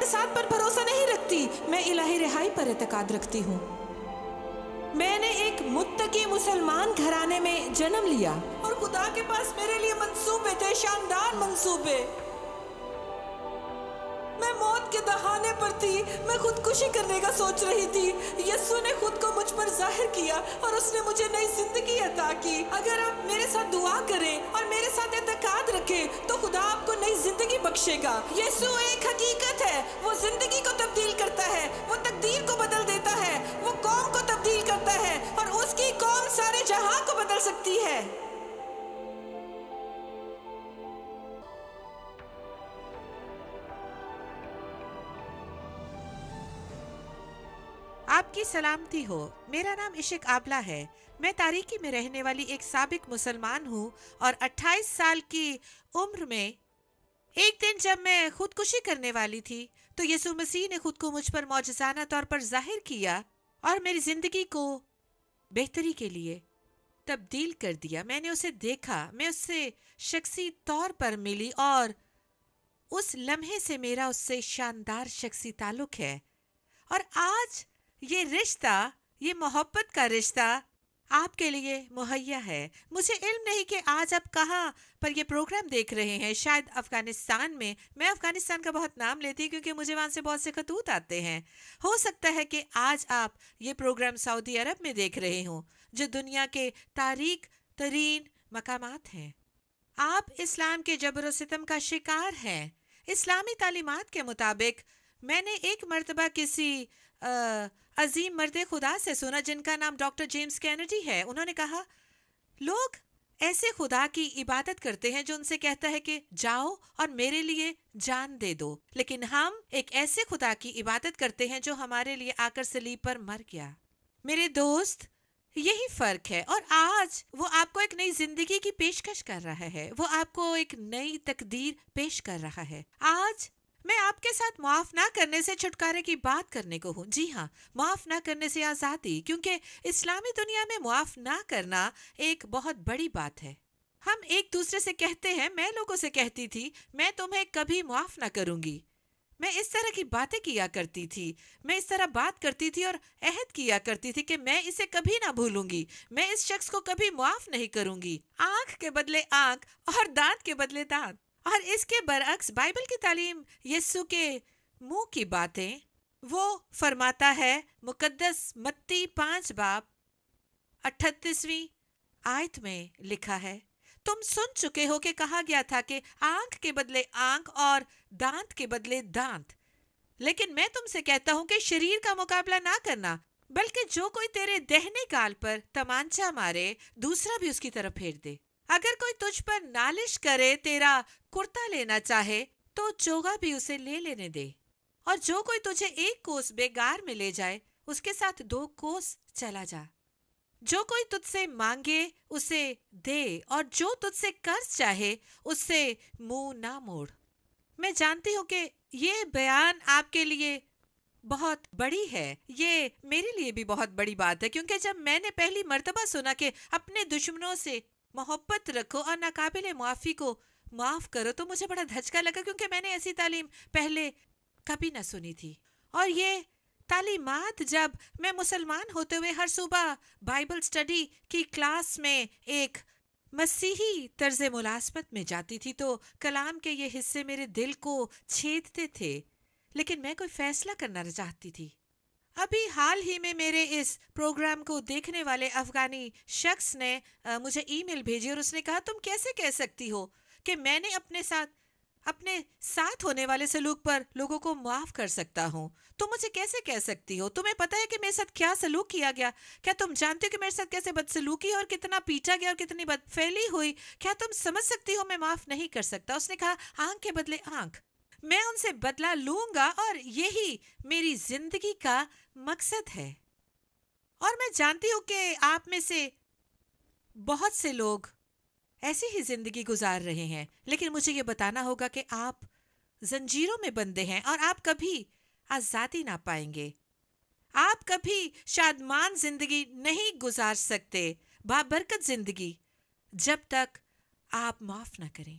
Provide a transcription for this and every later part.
हादसात पर भरोसा नहीं रखती मैं इलाही रिहाई पर एतकाद रखती हूँ मैंने एक मुत्तकी मुसलमान घराने में जन्म लिया और खुदा के पास मेरे लिए मंसूबे थे शानदार मंसूबे मैं मौत के दहाने पर थी मैं खुदकुशी करने का सोच रही थी यस्सु ने खुद को मुझ पर जाहिर किया और उसने मुझे नई जिंदगी अता की अगर आप मेरे साथ दुआ करें और मेरे याद रखे तो खुदा आपको नई जिंदगी बख्शेगा यीशु एक हकीकत है वो जिंदगी को तब्दील करता है वो तकदीर को बदल देता है वो कौम को तब्दील करता है और उसकी कौम सारे जहां को बदल सकती है आपकी सलामती हो मेरा नाम इशिक आबला है मैं तारीकी में रहने वाली एक सबक मुसलमान हूँ और 28 साल की उम्र में एक दिन जब मैं खुदकुशी करने वाली थी तो यसु मसीह ने खुद को मुझ पर मौजाना तौर पर जाहिर किया और मेरी ज़िंदगी को बेहतरी के लिए तब्दील कर दिया मैंने उसे देखा मैं उससे शख्सी तौर पर मिली और उस लम्हे से मेरा उससे शानदार शख्सी ताल्लुक है और आज ये रिश्ता ये मोहब्बत का रिश्ता आपके लिए मुहैया है मुझे इल्म नहीं कि आज आप कहाँ पर यह प्रोग्राम देख रहे हैं शायद अफ़गानिस्तान में मैं अफ़गानिस्तान का बहुत नाम लेती हूँ क्योंकि मुझे वहाँ से बहुत से खतूत आते हैं हो सकता है कि आज आप ये प्रोग्राम सऊदी अरब में देख रहे हों जो दुनिया के तारीख तरीन मकाम हैं आप इस्लाम के जबर सितम का शिकार हैं इस्लामी तालीमत के मुताबिक मैंने एक मरतबा किसी अजीम मर्द खुदा से सुना जिनका नाम डॉक्टर जेम्स कैनेडी है उन्होंने कहा लोग ऐसे खुदा की इबादत करते हैं जो उनसे कहता है कि जाओ और मेरे लिए जान दे दो लेकिन हम एक ऐसे खुदा की इबादत करते हैं जो हमारे लिए आकर सलीब पर मर गया मेरे दोस्त यही फर्क है और आज वो आपको एक नई जिंदगी की पेशकश कर रहा है वो आपको एक नई तकदीर पेश कर रहा है आज मैं आपके साथ माफ ना करने से छुटकारे की बात करने को हूँ जी हाँ माफ़ ना करने से आज़ादी क्योंकि इस्लामी दुनिया में मुआफ ना करना एक बहुत बड़ी बात है हम एक दूसरे से कहते हैं मैं लोगों से कहती थी मैं तुम्हें कभी मुआफ ना करूंगी मैं इस तरह की बातें किया करती थी मैं इस तरह बात करती थी और अहद किया करती थी कि मैं इसे कभी ना भूलूंगी मैं इस शख्स को कभी मुआफ नहीं करूंगी आंख के बदले आंख और दांत के बदले दांत और इसके बरक्स बाइबल की तालीम यस्सु के मुंह की बातें वो फरमाता है मुकद्दस मत्ती पांच बाप अठतीसवीं आयत में लिखा है तुम सुन चुके हो कि कहा गया था कि आंख के बदले आंख और दांत के बदले दांत लेकिन मैं तुमसे कहता हूं कि शरीर का मुकाबला ना करना बल्कि जो कोई तेरे दहने काल पर तमांचा मारे दूसरा भी उसकी तरफ फेर दे अगर कोई तुझ पर नालिश करे तेरा कुर्ता लेना चाहे तो चोगा भी उसे ले लेने दे और जो कोई तुझे एक कोस बेगार में ले जाए उसके साथ दो कोस चला जा जो कोई तुझसे मांगे उसे दे और जो तुझसे कर्ज चाहे उससे मुंह ना मोड़ मैं जानती हूँ कि ये बयान आपके लिए बहुत बड़ी है ये मेरे लिए भी बहुत बड़ी बात है क्योंकि जब मैंने पहली मर्तबा सुना कि अपने दुश्मनों से मोहब्बत रखो और नाकाबिल मुआफ़ी को माफ़ करो तो मुझे बड़ा धचका लगा क्योंकि मैंने ऐसी तालीम पहले कभी ना सुनी थी और ये तालीमत जब मैं मुसलमान होते हुए हर सुबह बाइबल स्टडी की क्लास में एक मसीही तर्ज मुलाजमत में जाती थी तो कलाम के ये हिस्से मेरे दिल को छेदते थे लेकिन मैं कोई फैसला करना चाहती थी अभी हाल ही में मेरे इस प्रोग्राम को देखने वाले अफगानी शख्स ने आ, मुझे ईमेल भेजी और उसने कहा तुम कैसे कह सकती हो कि मैंने अपने साथ अपने साथ होने वाले सलूक पर लोगों को माफ़ कर सकता हूँ तुम मुझे कैसे कह सकती हो तुम्हें पता है कि मेरे साथ क्या सलूक किया गया क्या तुम जानते हो कि मेरे साथ कैसे बदसलूकी और कितना पीटा गया और कितनी बदफैली हुई क्या तुम समझ सकती हो मैं माफ़ नहीं कर सकता उसने कहा आंख के बदले आंख मैं उनसे बदला लूंगा और यही मेरी जिंदगी का मकसद है और मैं जानती हूं कि आप में से बहुत से लोग ऐसी ही जिंदगी गुजार रहे हैं लेकिन मुझे ये बताना होगा कि आप जंजीरों में बंधे हैं और आप कभी आज़ादी ना पाएंगे आप कभी शादमान जिंदगी नहीं गुजार सकते बाबरकत जिंदगी जब तक आप माफ ना करें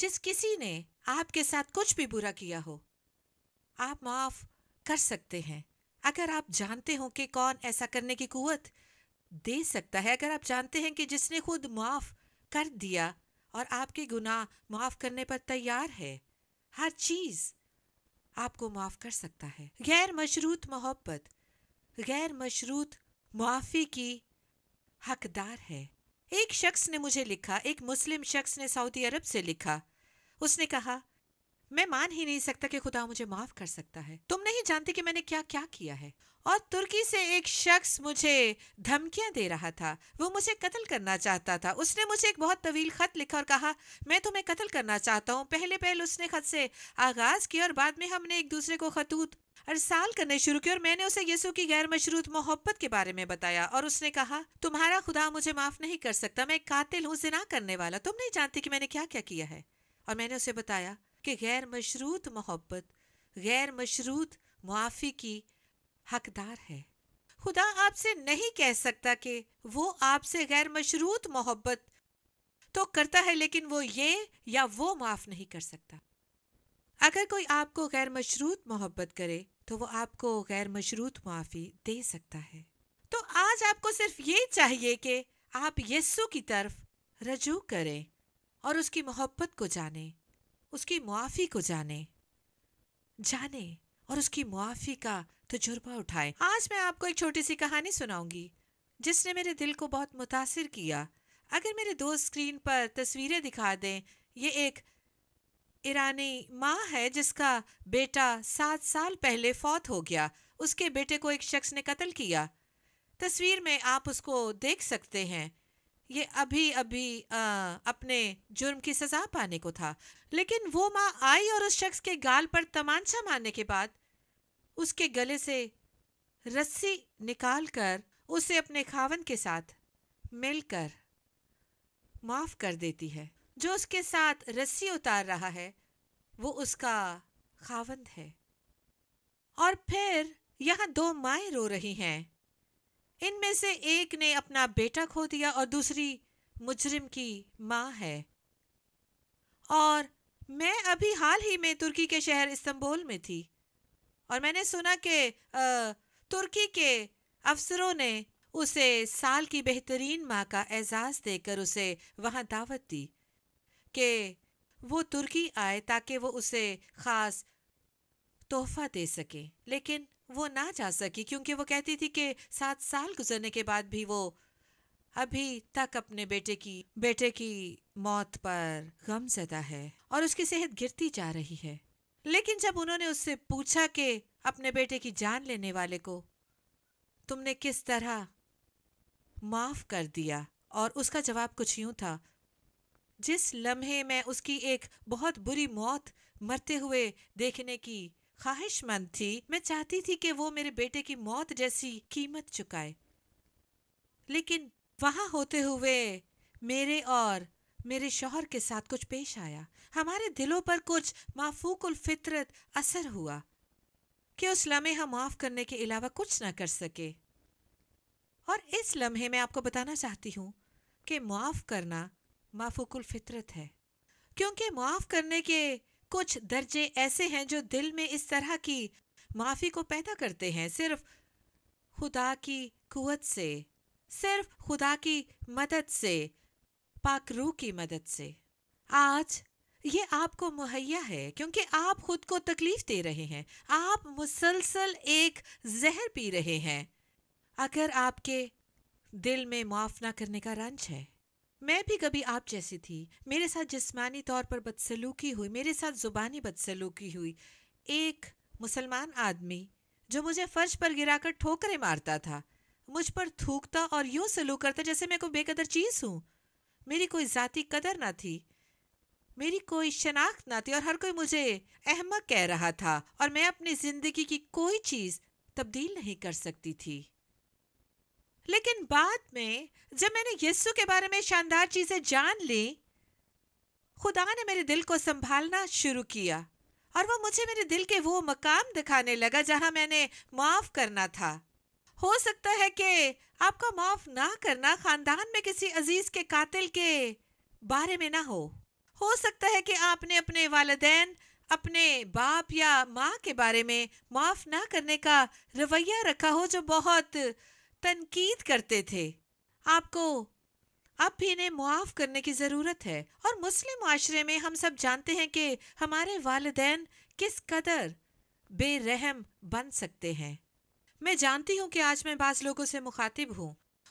जिस किसी ने आपके साथ कुछ भी बुरा किया हो आप माफ कर सकते हैं अगर आप जानते हो कि कौन ऐसा करने की कुवत दे सकता है अगर आप जानते हैं कि जिसने खुद माफ कर दिया और आपके गुनाह माफ करने पर तैयार है हर चीज आपको माफ कर सकता है गैर मशरूत मोहब्बत गैर मशरूत मुआफ़ी की हकदार है एक शख्स ने मुझे लिखा एक मुस्लिम शख्स ने सऊदी अरब से लिखा उसने कहा मैं मान ही नहीं सकता कि खुदा मुझे माफ कर सकता है तुम नहीं जानते कि मैंने क्या क्या किया है और तुर्की से एक शख्स मुझे धमकियां दे रहा था वो मुझे कत्ल करना चाहता था उसने मुझे एक बहुत तवील खत लिखा और कहा मैं तुम्हें कत्ल करना चाहता हूँ पहले पहल उसने खत से आगाज किया और बाद में हमने एक दूसरे को खतूत अरसाल करने शुरू किया और मैंने उसे यीशु की गैर मशरूत मोहब्बत के बारे में बताया और उसने कहा तुम्हारा खुदा मुझे माफ नहीं कर सकता मैं कातिल हूँ जिना करने वाला तुम नहीं जानती कि मैंने क्या क्या किया है और मैंने उसे बताया कि गैर मशरूत मोहब्बत गैर मशरूत मुआफ़ी की हकदार है खुदा आपसे नहीं कह सकता कि वो आपसे गैर मशरूत मोहब्बत तो करता है लेकिन वो ये या वो माफ़ नहीं कर सकता अगर कोई आपको गैर मशरूत मोहब्बत करे तो वो आपको गैर मशरूत मुआफ़ी दे सकता है तो आज आपको सिर्फ ये चाहिए कि आप यस्सु की तरफ रजू करें और उसकी मोहब्बत को जाने उसकी मुआफ़ी को जाने जाने और उसकी मुआफ़ी का तजुर्बा उठाए आज मैं आपको एक छोटी सी कहानी सुनाऊंगी जिसने मेरे दिल को बहुत मुतासर किया अगर मेरे दोस्त स्क्रीन पर तस्वीरें दिखा दें ये एक ईरानी माँ है जिसका बेटा सात साल पहले फौत हो गया उसके बेटे को एक शख्स ने कत्ल किया तस्वीर में आप उसको देख सकते हैं ये अभी अभी आ, अपने जुर्म की सजा पाने को था लेकिन वो माँ आई और उस शख्स के गाल पर तमांचा मारने के बाद उसके गले से रस्सी निकाल कर उसे अपने खावन के साथ मिलकर माफ कर देती है जो उसके साथ रस्सी उतार रहा है वो उसका खावंद है और फिर यहाँ दो माए रो रही हैं इनमें से एक ने अपना बेटा खो दिया और दूसरी मुजरिम की माँ है और मैं अभी हाल ही में तुर्की के शहर इस्तंबुल में थी और मैंने सुना कि तुर्की के अफसरों ने उसे साल की बेहतरीन माँ का एजाज़ देकर उसे वहाँ दावत दी कि वो तुर्की आए ताकि वो उसे ख़ास तोहफा दे सके लेकिन वो ना जा सकी क्योंकि वो कहती थी कि सात साल गुजरने के बाद भी वो अभी तक अपने बेटे की बेटे की मौत पर गम जदा है और उसकी सेहत गिरती जा रही है लेकिन जब उन्होंने उससे पूछा कि अपने बेटे की जान लेने वाले को तुमने किस तरह माफ कर दिया और उसका जवाब कुछ यूं था जिस लम्हे में उसकी एक बहुत बुरी मौत मरते हुए देखने की ख्वाहिशमंद थी मैं चाहती थी कि वो मेरे बेटे की मौत जैसी कीमत चुकाए लेकिन वहां होते हुए मेरे और मेरे शोहर के साथ कुछ पेश आया हमारे दिलों पर कुछ माफूक फितरत असर हुआ कि उस लम्हे हम माफ़ करने के अलावा कुछ ना कर सके और इस लम्हे में आपको बताना चाहती हूं कि माफ़ करना माफूक फितरत है क्योंकि माफ़ करने के कुछ दर्जे ऐसे हैं जो दिल में इस तरह की माफ़ी को पैदा करते हैं सिर्फ खुदा की कुत से सिर्फ खुदा की मदद से पाकरू की मदद से आज ये आपको मुहैया है क्योंकि आप खुद को तकलीफ दे रहे हैं आप मुसलसल एक जहर पी रहे हैं अगर आपके दिल में माफ़ ना करने का रंज है मैं भी कभी आप जैसी थी मेरे साथ जिस्मानी तौर पर बदसलूकी हुई मेरे साथ ज़ुबानी बदसलूकी हुई एक मुसलमान आदमी जो मुझे फर्श पर गिराकर ठोकरें मारता था मुझ पर थूकता और यूं सलूक करता जैसे मैं कोई बेकदर चीज़ हूँ मेरी कोई ज़ाती कदर ना थी मेरी कोई शनाख्त ना थी और हर कोई मुझे अहमक कह रहा था और मैं अपनी ज़िंदगी की कोई चीज़ तब्दील नहीं कर सकती थी लेकिन बाद में जब मैंने यस्सु के बारे में शानदार चीज़ें जान ली खुदा ने मेरे दिल को संभालना शुरू किया और वो मुझे मेरे दिल के वो मकाम दिखाने लगा जहां मैंने माफ़ करना था हो सकता है कि आपका माफ़ ना करना ख़ानदान में किसी अजीज़ के कातिल के बारे में ना हो हो सकता है कि आपने अपने वालदेन अपने बाप या माँ के बारे में माफ़ ना करने का रवैया रखा हो जो बहुत तनकीद करते थे आपको अब भी इन्हें मुआफ़ करने की ज़रूरत है और मुस्लिम माशरे में हम सब जानते हैं कि हमारे वालदेन किस कदर बेरहम बन सकते हैं मैं जानती हूँ कि आज मैं बास लोगों से मुखातिब हूँ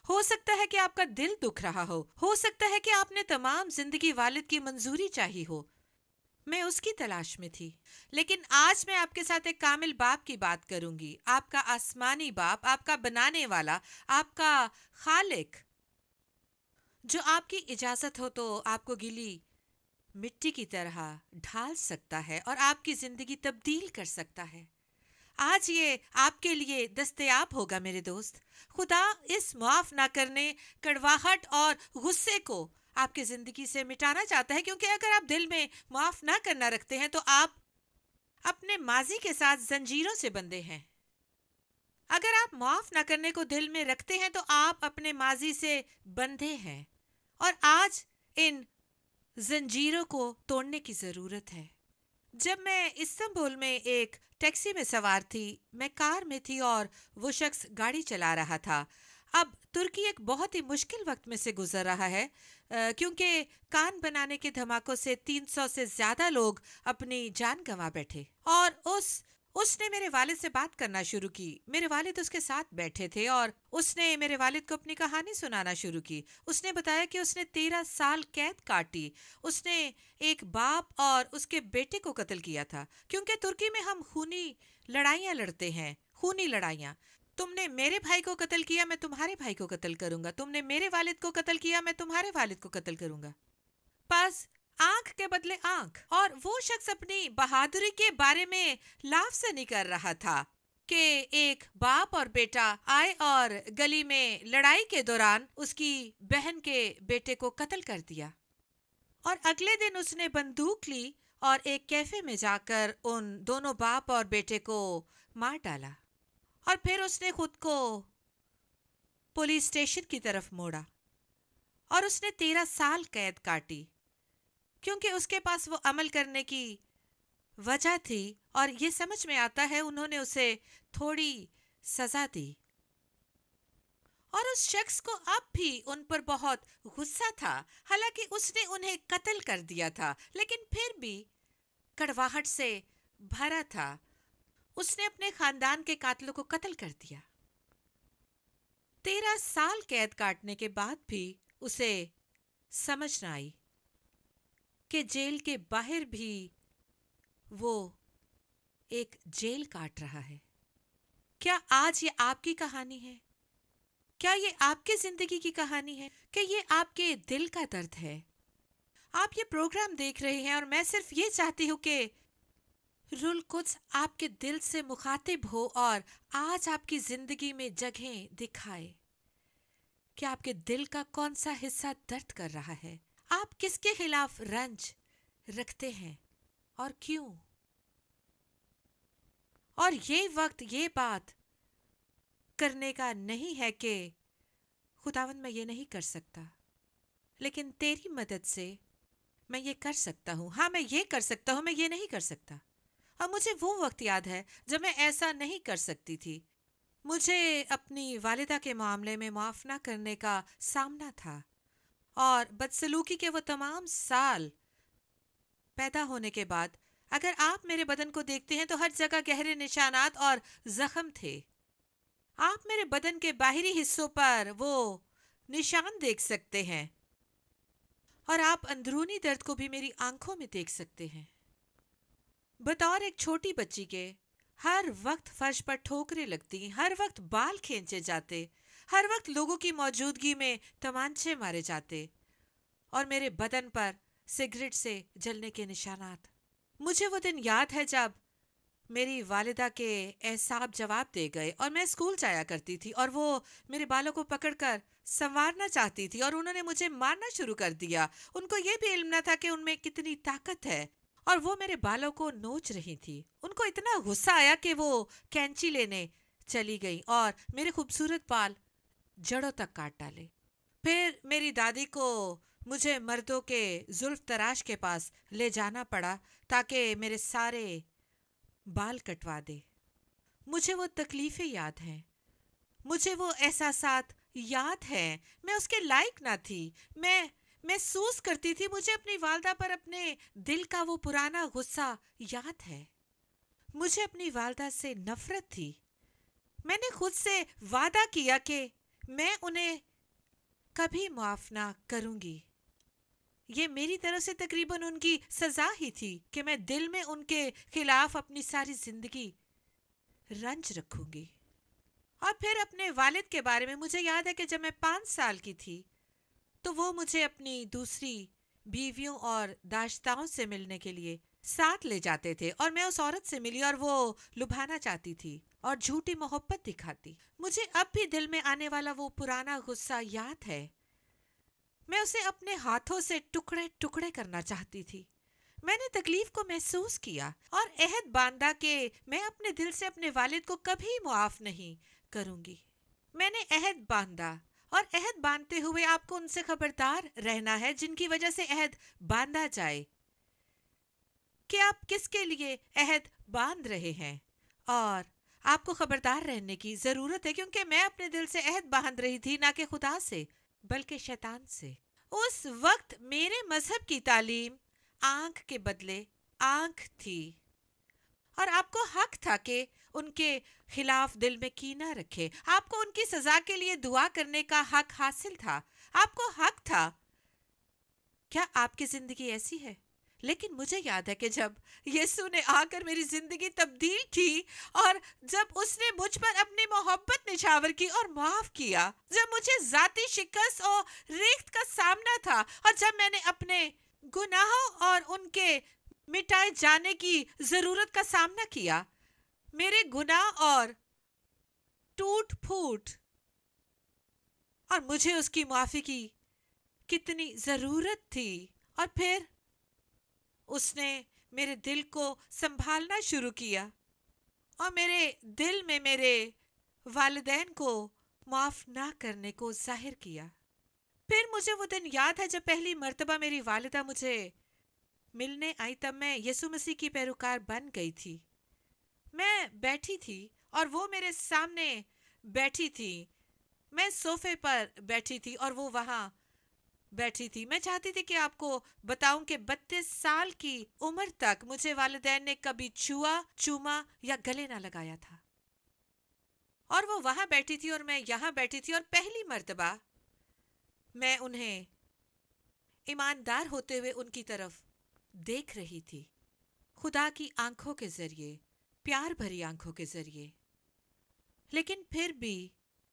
हो सकता है कि आपका दिल दुख रहा हो हो सकता है कि आपने तमाम जिंदगी वालिद की मंजूरी चाही हो मैं उसकी तलाश में थी लेकिन आज मैं आपके साथ एक कामिल बाप की बात करूंगी आपका आसमानी बाप आपका बनाने वाला आपका खालिक जो आपकी इजाज़त हो तो आपको गिली मिट्टी की तरह ढाल सकता है और आपकी ज़िंदगी तब्दील कर सकता है आज ये आपके लिए दस्तयाब होगा मेरे दोस्त खुदा इस मुआफ़ ना करने कड़वाहट और गुस्से को आपकी ज़िंदगी से मिटाना चाहता है क्योंकि अगर आप दिल में माफ़ ना करना रखते हैं तो आप अपने माजी के साथ जंजीरों से बंधे हैं अगर आप माफ़ ना करने को दिल में रखते हैं तो आप अपने माजी से बंधे हैं और आज इन जंजीरों को तोड़ने की ज़रूरत है जब मैं इस्तंबुल में एक टैक्सी में सवार थी मैं कार में थी और वो शख्स गाड़ी चला रहा था अब तुर्की एक बहुत ही मुश्किल वक्त में से गुजर रहा है क्योंकि कान बनाने के धमाकों से 300 से ज़्यादा लोग अपनी जान गंवा बैठे और उस उसने मेरे वालिद से बात करना शुरू की मेरे वालिद उसके साथ बैठे थे और उसने मेरे वालिद को अपनी कहानी सुनाना शुरू की उसने बताया कि उसने तेरह साल कैद काटी उसने एक बाप और उसके बेटे को कत्ल किया था क्योंकि तुर्की में हम खूनी लड़ाइयाँ लड़ते हैं खूनी लड़ाइयाँ तुमने मेरे भाई को कत्ल किया मैं तुम्हारे भाई को कत्ल करूंगा तुमने मेरे वालिद को कत्ल किया मैं तुम्हारे वालिद को कत्ल करूंगा बस आंख के बदले आंख और वो शख्स अपनी बहादुरी के बारे में लाफ से निकल रहा था कि एक बाप और बेटा आए और गली में लड़ाई के दौरान उसकी बहन के बेटे को कत्ल कर दिया और अगले दिन उसने बंदूक ली और एक कैफे में जाकर उन दोनों बाप और बेटे को मार डाला और फिर उसने खुद को पुलिस स्टेशन की तरफ मोड़ा और उसने तेरह साल कैद काटी क्योंकि उसके पास वो अमल करने की वजह थी और ये समझ में आता है उन्होंने उसे थोड़ी सजा दी और उस शख्स को अब भी उन पर बहुत गुस्सा था हालांकि उसने उन्हें कत्ल कर दिया था लेकिन फिर भी कड़वाहट से भरा था उसने अपने खानदान के कातलों को कत्ल कर दिया तेरह साल कैद काटने के बाद भी उसे समझ न आई कि जेल के बाहर भी वो एक जेल काट रहा है क्या आज ये आपकी कहानी है क्या ये आपकी जिंदगी की कहानी है क्या ये आपके दिल का दर्द है आप ये प्रोग्राम देख रहे हैं और मैं सिर्फ ये चाहती हूँ कि रुल कुछ आपके दिल से मुखातिब हो और आज आपकी जिंदगी में जगह दिखाए क्या आपके दिल का कौन सा हिस्सा दर्द कर रहा है आप किसके खिलाफ रंज रखते हैं और क्यों और ये वक्त ये बात करने का नहीं है कि खुदावन मैं ये नहीं कर सकता लेकिन तेरी मदद से मैं ये कर सकता हूँ हाँ मैं ये कर सकता हूँ मैं ये नहीं कर सकता अब मुझे वो वक्त याद है जब मैं ऐसा नहीं कर सकती थी मुझे अपनी वालिदा के मामले में माफ़ ना करने का सामना था और बदसलूकी के वो तमाम साल पैदा होने के बाद अगर आप मेरे बदन को देखते हैं तो हर जगह गहरे निशानात और जख्म थे आप मेरे बदन के बाहरी हिस्सों पर वो निशान देख सकते हैं और आप अंदरूनी दर्द को भी मेरी आंखों में देख सकते हैं बतौर एक छोटी बच्ची के हर वक्त फर्श पर ठोकरें लगती हर वक्त बाल खींचे जाते हर वक्त लोगों की मौजूदगी में तमांचे मारे जाते और मेरे बदन पर सिगरेट से जलने के निशानात मुझे वो दिन याद है जब मेरी वालिदा के एहसाब जवाब दे गए और मैं स्कूल जाया करती थी और वो मेरे बालों को पकड़कर संवारना चाहती थी और उन्होंने मुझे मारना शुरू कर दिया उनको ये भी इल्म न था कि उनमें कितनी ताकत है और वो मेरे बालों को नोच रही थी उनको इतना गुस्सा आया कि वो कैंची लेने चली गई और मेरे खूबसूरत बाल जड़ों तक काट डाले फिर मेरी दादी को मुझे मर्दों के जुल्फ तराश के पास ले जाना पड़ा ताकि मेरे सारे बाल कटवा दे मुझे वो तकलीफ़ें याद हैं मुझे वो एहसास याद हैं मैं उसके लायक ना थी मैं महसूस करती थी मुझे अपनी वालदा पर अपने दिल का वो पुराना गुस्सा याद है मुझे अपनी वालदा से नफरत थी मैंने खुद से वादा किया कि मैं उन्हें कभी माफ ना करूंगी ये मेरी तरफ से तकरीबन उनकी सजा ही थी कि मैं दिल में उनके खिलाफ अपनी सारी जिंदगी रंज रखूंगी और फिर अपने वालिद के बारे में मुझे याद है कि जब मैं पाँच साल की थी तो वो मुझे अपनी दूसरी बीवियों और दाश्ताओं से मिलने के लिए साथ ले जाते थे और मैं उस औरत से मिली और वो लुभाना चाहती थी और झूठी मोहब्बत दिखाती मुझे अब भी दिल में आने वाला वो पुराना गुस्सा याद है मैं उसे अपने हाथों से टुकड़े टुकड़े करना चाहती थी मैंने तकलीफ को महसूस किया और अहद बांधा के मैं अपने दिल से अपने वालिद को कभी मुआफ नहीं करूंगी मैंने अहद बांधा और अहद बांधते हुए आपको उनसे खबरदार रहना है जिनकी वजह से अहद बांधा जाए कि आप किसके लिए अहद बांध रहे हैं और आपको खबरदार रहने की ज़रूरत है क्योंकि मैं अपने दिल से अहद बांध रही थी ना कि खुदा से बल्कि शैतान से उस वक्त मेरे मजहब की तालीम आंख के बदले आंख थी और आपको हक था कि उनके खिलाफ दिल में कीना रखे आपको उनकी सजा के लिए दुआ करने का हक हासिल था आपको हक था क्या आपकी जिंदगी ऐसी है लेकिन मुझे याद है कि जब यीशु ने आकर मेरी जिंदगी तब्दील की और जब उसने मुझ पर अपनी मोहब्बत निछावर की और माफ किया जब मुझे जाती शिकस्त और रेख का सामना था और जब मैंने अपने गुनाहों और उनके मिटाए जाने की जरूरत का सामना किया मेरे गुनाह और टूट फूट और मुझे उसकी माफ़ी की कितनी ज़रूरत थी और फिर उसने मेरे दिल को संभालना शुरू किया और मेरे दिल में मेरे वालदेन को माफ़ ना करने को जाहिर किया फिर मुझे वो दिन याद है जब पहली मर्तबा मेरी वालदा मुझे मिलने आई तब मैं यसु मसीह की पैरोकार बन गई थी मैं बैठी थी और वो मेरे सामने बैठी थी मैं सोफे पर बैठी थी और वो वहां बैठी थी मैं चाहती थी कि आपको बताऊं कि बत्तीस साल की उम्र तक मुझे वालदेन ने कभी छुआ चूमा या गले ना लगाया था और वो वहां बैठी थी और मैं यहां बैठी थी और पहली मर्तबा मैं उन्हें ईमानदार होते हुए उनकी तरफ देख रही थी खुदा की आंखों के जरिए प्यार भरी आंखों के जरिए लेकिन फिर भी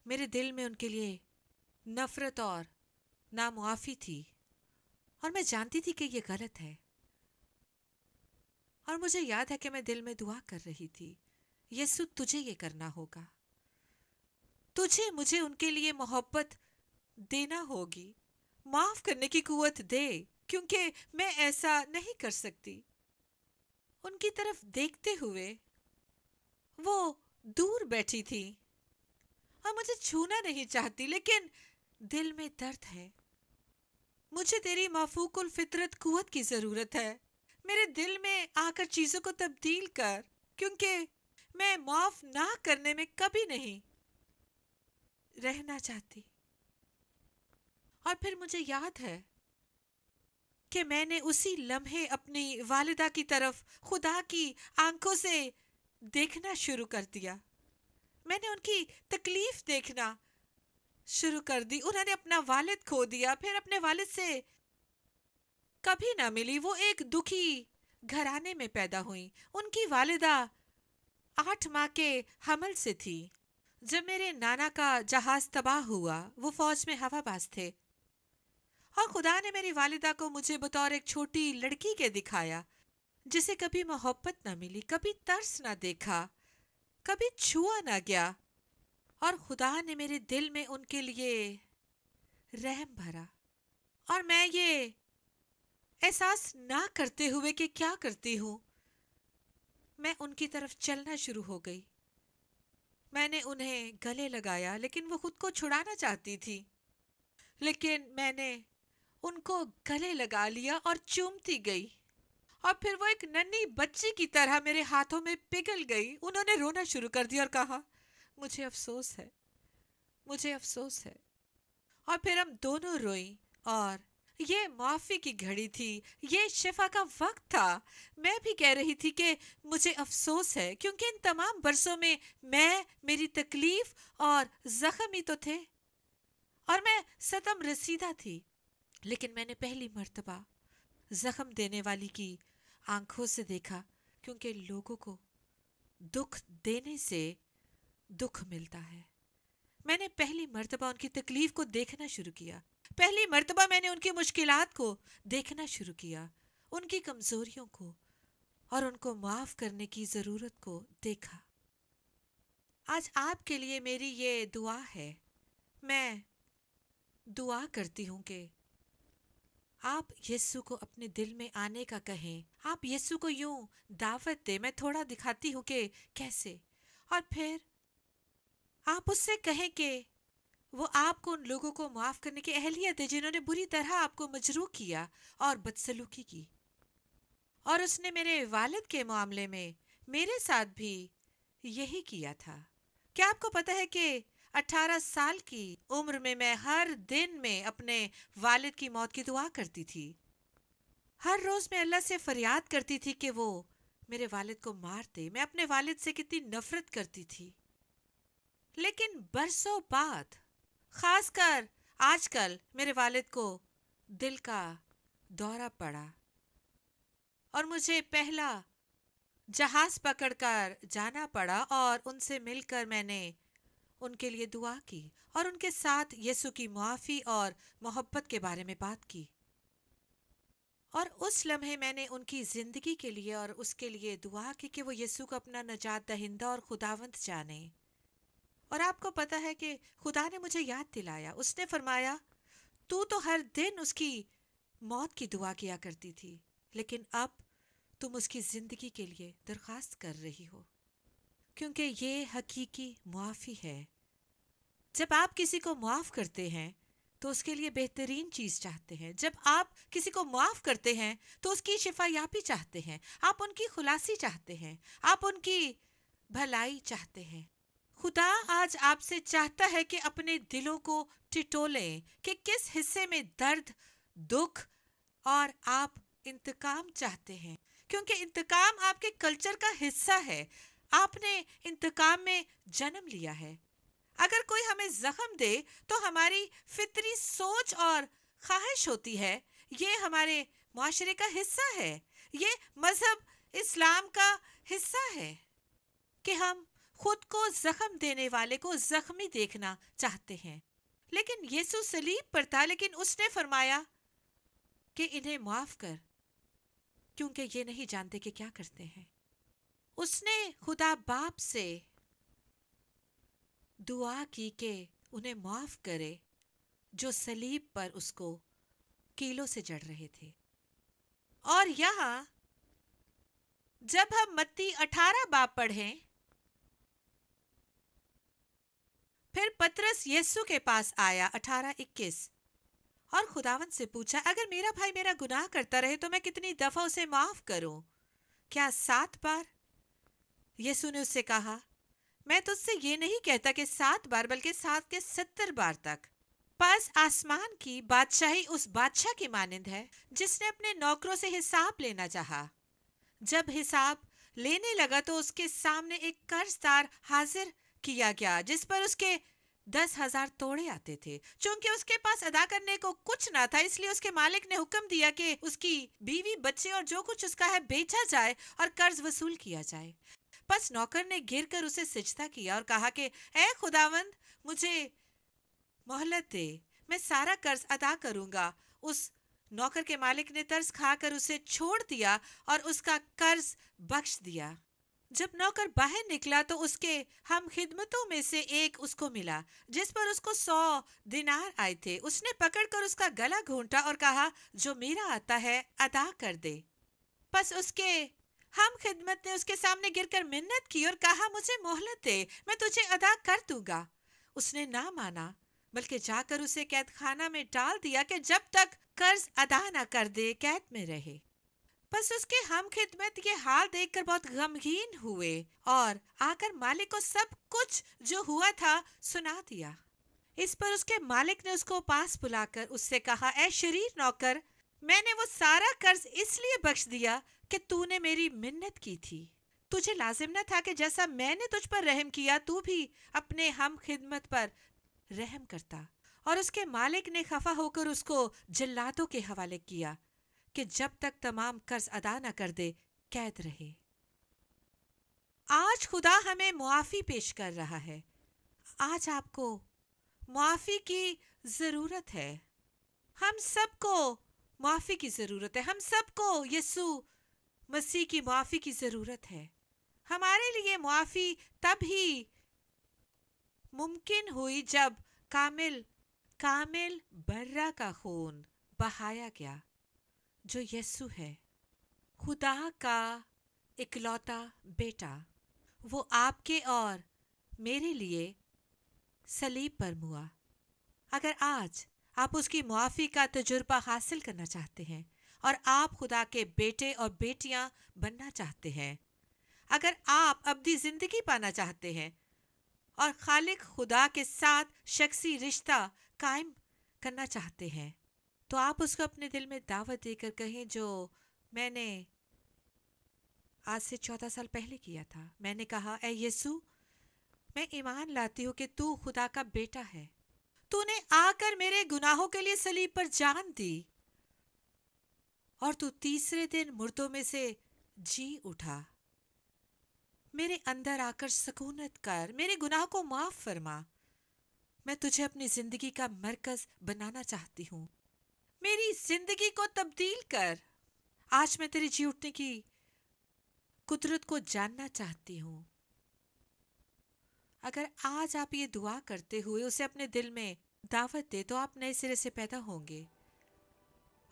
मेरे दिल में उनके लिए नफरत और नामुआफ़ी थी और मैं जानती थी कि यह गलत है और मुझे याद है कि मैं दिल में दुआ कर रही थी यसु तुझे ये करना होगा तुझे मुझे उनके लिए मोहब्बत देना होगी माफ करने की कुवत दे क्योंकि मैं ऐसा नहीं कर सकती उनकी तरफ देखते हुए वो दूर बैठी थी और मुझे छूना नहीं चाहती लेकिन दिल में दर्द है मुझे तेरी माफूकुल फितरत कुत की ज़रूरत है मेरे दिल में आकर चीज़ों को तब्दील कर क्योंकि मैं माफ़ ना करने में कभी नहीं रहना चाहती और फिर मुझे याद है कि मैंने उसी लम्हे अपनी वालिदा की तरफ खुदा की आंखों से देखना शुरू कर दिया मैंने उनकी तकलीफ़ देखना शुरू कर दी उन्होंने अपना वालिद खो दिया फिर अपने वालिद से कभी ना मिली वो एक दुखी घराने में पैदा हुई उनकी वालिदा आठ माह के हमल से थी जब मेरे नाना का जहाज तबाह हुआ वो फौज में हवाबाज थे और खुदा ने मेरी वालिदा को मुझे बतौर एक छोटी लड़की के दिखाया जिसे कभी मोहब्बत ना मिली कभी तरस ना देखा कभी छुआ ना गया और खुदा ने मेरे दिल में उनके लिए रहम भरा और मैं ये एहसास ना करते हुए कि क्या करती हूँ मैं उनकी तरफ चलना शुरू हो गई मैंने उन्हें गले लगाया लेकिन वो खुद को छुड़ाना चाहती थी लेकिन मैंने उनको गले लगा लिया और चूमती गई और फिर वो एक नन्ही बच्ची की तरह मेरे हाथों में पिघल गई उन्होंने रोना शुरू कर दिया और कहा मुझे अफसोस है मुझे अफसोस है और फिर हम दोनों रोई और ये माफ़ी की घड़ी थी ये शिफा का वक्त था मैं भी कह रही थी कि मुझे अफसोस है क्योंकि इन तमाम बरसों में मैं मेरी तकलीफ़ और ज़ख्म ही तो थे और मैं सतम रसीदा थी लेकिन मैंने पहली मर्तबा जख्म देने वाली की आंखों से देखा क्योंकि लोगों को दुख देने से दुख मिलता है मैंने पहली मर्तबा उनकी तकलीफ को देखना शुरू किया पहली मर्तबा मैंने उनकी मुश्किल को देखना शुरू किया उनकी कमजोरियों को और उनको माफ करने की जरूरत को देखा आज आपके लिए मेरी ये दुआ है मैं दुआ करती हूँ कि आप यीशु को अपने दिल में आने का कहें आप यीशु को यूं दावत दे मैं थोड़ा दिखाती हूँ कि कैसे और फिर आप उससे कहें कि वो आपको उन लोगों को माफ़ करने की अहलियत है जिन्होंने बुरी तरह आपको मजरू किया और बदसलूकी की और उसने मेरे वालद के मामले में मेरे साथ भी यही किया था क्या आपको पता है कि अठारह साल की उम्र में मैं हर दिन में अपने वालिद की मौत की दुआ करती थी हर रोज़ मैं अल्लाह से फरियाद करती थी कि वो मेरे वालिद को मार दे मैं अपने वालिद से कितनी नफरत करती थी लेकिन बरसों बाद खासकर आजकल मेरे वालिद को दिल का दौरा पड़ा और मुझे पहला जहाज पकड़कर जाना पड़ा और उनसे मिलकर मैंने उनके लिए दुआ की और उनके साथ यीशु की मुआफ़ी और मोहब्बत के बारे में बात की और उस लम्हे मैंने उनकी ज़िंदगी के लिए और उसके लिए दुआ की कि वो यीशु को अपना नजात दहिंदा और खुदावंत जाने और आपको पता है कि खुदा ने मुझे याद दिलाया उसने फरमाया तू तो हर दिन उसकी मौत की दुआ किया करती थी लेकिन अब तुम उसकी ज़िंदगी के लिए दरख्वास्त कर रही हो क्योंकि ये हकीकी मुआफ़ी है जब आप किसी को मुआफ़ करते हैं तो उसके लिए बेहतरीन चीज़ चाहते हैं जब आप किसी को मुआफ़ करते हैं तो उसकी शिफायाबी चाहते हैं आप उनकी खुलासी चाहते हैं आप उनकी भलाई चाहते हैं खुदा आज आपसे चाहता है कि अपने दिलों को टिटोलें कि किस हिस्से में दर्द दुख और आप इंतकाम चाहते हैं क्योंकि इंतकाम आपके कल्चर का हिस्सा है आपने इंतकाम में जन्म लिया है अगर कोई हमें जख्म दे तो हमारी फितरी सोच और ख्वाहिश होती है ये हमारे माशरे का हिस्सा है ये मज़हब इस्लाम का हिस्सा है कि हम खुद को जख्म देने वाले को जख्मी देखना चाहते हैं लेकिन यीशु सलीब पर था लेकिन उसने फरमाया कि इन्हें माफ कर क्योंकि ये नहीं जानते कि क्या करते हैं उसने खुदा बाप से दुआ की के उन्हें माफ़ करे जो सलीब पर उसको कीलों से जड़ रहे थे और यहां जब हम मत्ती अठारह बाप पढ़ें फिर पतरस यीशु के पास आया अठारह इक्कीस और खुदावन से पूछा अगर मेरा भाई मेरा गुनाह करता रहे तो मैं कितनी दफा उसे माफ करूं क्या सात बार यीशु ने उससे कहा मैं तुझसे ये नहीं कहता कि सात बार बल्कि सात के सत्तर बार तक पास आसमान की बादशाही उस बादशाह की मानिंद है जिसने अपने नौकरों से हिसाब लेना चाहा जब हिसाब लेने लगा तो उसके सामने एक कर्जदार हाजिर किया गया जिस पर उसके दस हजार तोड़े आते थे चूंकि उसके पास अदा करने को कुछ ना था इसलिए उसके मालिक ने हुक्म दिया कि उसकी बीवी बच्चे और जो कुछ उसका है बेचा जाए और कर्ज वसूल किया जाए बस नौकर ने गिरकर उसे सिजता किया और कहा कि ए खुदावंद मुझे मोहलत दे मैं सारा कर्ज अदा करूंगा उस नौकर के मालिक ने तर्स खाकर उसे छोड़ दिया और उसका कर्ज बख्श दिया जब नौकर बाहर निकला तो उसके हम खिदमतों में से एक उसको मिला जिस पर उसको सौ दिनार आए थे उसने पकड़कर उसका गला घूंटा और कहा जो मेरा आता है अदा कर दे बस उसके हम खिदमत ने उसके सामने गिरकर मिन्नत की और कहा मुझे मोहलत दे मैं तुझे अदा कर दूंगा उसने ना माना बल्कि जाकर उसे कैद खाना में डाल दिया कि जब तक कर्ज अदा ना कर दे कैद में रहे बस उसके हम खिदमत ये हाल देखकर बहुत गमगीन हुए और आकर मालिक को सब कुछ जो हुआ था सुना दिया इस पर उसके मालिक ने उसको पास बुलाकर उससे कहा ए शरीर नौकर मैंने वो सारा कर्ज इसलिए बख्श दिया कि तूने मेरी मिन्नत की थी तुझे लाजिम न था कि जैसा मैंने तुझ पर रहम किया तू भी अपने हम खिदमत पर रहम करता और उसके मालिक ने खफा होकर उसको जल्लादों के हवाले किया कि जब तक तमाम कर्ज अदा न कर दे कैद रहे आज खुदा हमें मुआफ़ी पेश कर रहा है आज आपको मुआफ़ी की ज़रूरत है हम सबको मुआफ़ी की ज़रूरत है हम सबको यीशु मसीह की मुआफ़ी की ज़रूरत है हमारे लिए मुआफ़ी तब ही मुमकिन हुई जब कामिल कामिल बर्रा का खून बहाया गया जो यसु है खुदा का इकलौता बेटा वो आपके और मेरे लिए सलीब पर मुआ अगर आज आप उसकी मुआफ़ी का तजुर्बा हासिल करना चाहते हैं और आप खुदा के बेटे और बेटियां बनना चाहते हैं अगर आप अपनी ज़िंदगी पाना चाहते हैं और खालिक खुदा के साथ शख्सी रिश्ता कायम करना चाहते हैं तो आप उसको अपने दिल में दावत देकर कहें जो मैंने आज से चौदह साल पहले किया था मैंने कहा ए यीशु मैं ईमान लाती हूँ कि तू खुदा का बेटा है तूने आकर मेरे गुनाहों के लिए सलीब पर जान दी और तू तीसरे दिन मुर्दों में से जी उठा मेरे अंदर आकर सकूनत कर मेरे गुनाह को माफ फरमा मैं तुझे अपनी जिंदगी का मरकज बनाना चाहती हूँ मेरी जिंदगी को तब्दील कर आज मैं तेरे जी उठने की कुदरत को जानना चाहती हूँ अगर आज आप ये दुआ करते हुए उसे अपने दिल में दावत दे तो आप नए सिरे से पैदा होंगे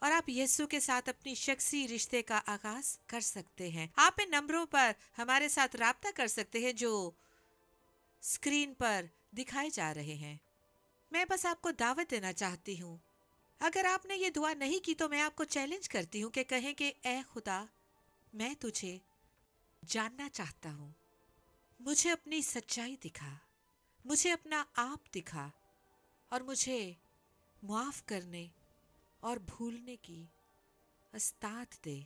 और आप यीशु के साथ अपनी शख्सी रिश्ते का आगाज कर सकते हैं आप इन नंबरों पर हमारे साथ रहा कर सकते हैं जो स्क्रीन पर दिखाए जा रहे हैं मैं बस आपको दावत देना चाहती हूँ अगर आपने ये दुआ नहीं की तो मैं आपको चैलेंज करती हूँ कि कहें कि ए खुदा मैं तुझे जानना चाहता हूँ मुझे अपनी सच्चाई दिखा मुझे अपना आप दिखा और मुझे मुआफ़ करने और भूलने की अस्तात दे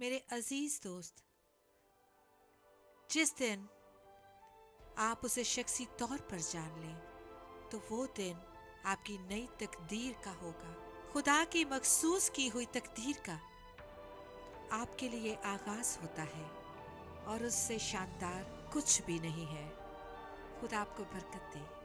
मेरे अजीज दोस्त जिस दिन आप उसे शख्सी तौर पर जान लें तो वो दिन आपकी नई तकदीर का होगा खुदा की मखसूस की हुई तकदीर का आपके लिए आगाज होता है और उससे शानदार कुछ भी नहीं है खुदा आपको बरकत दे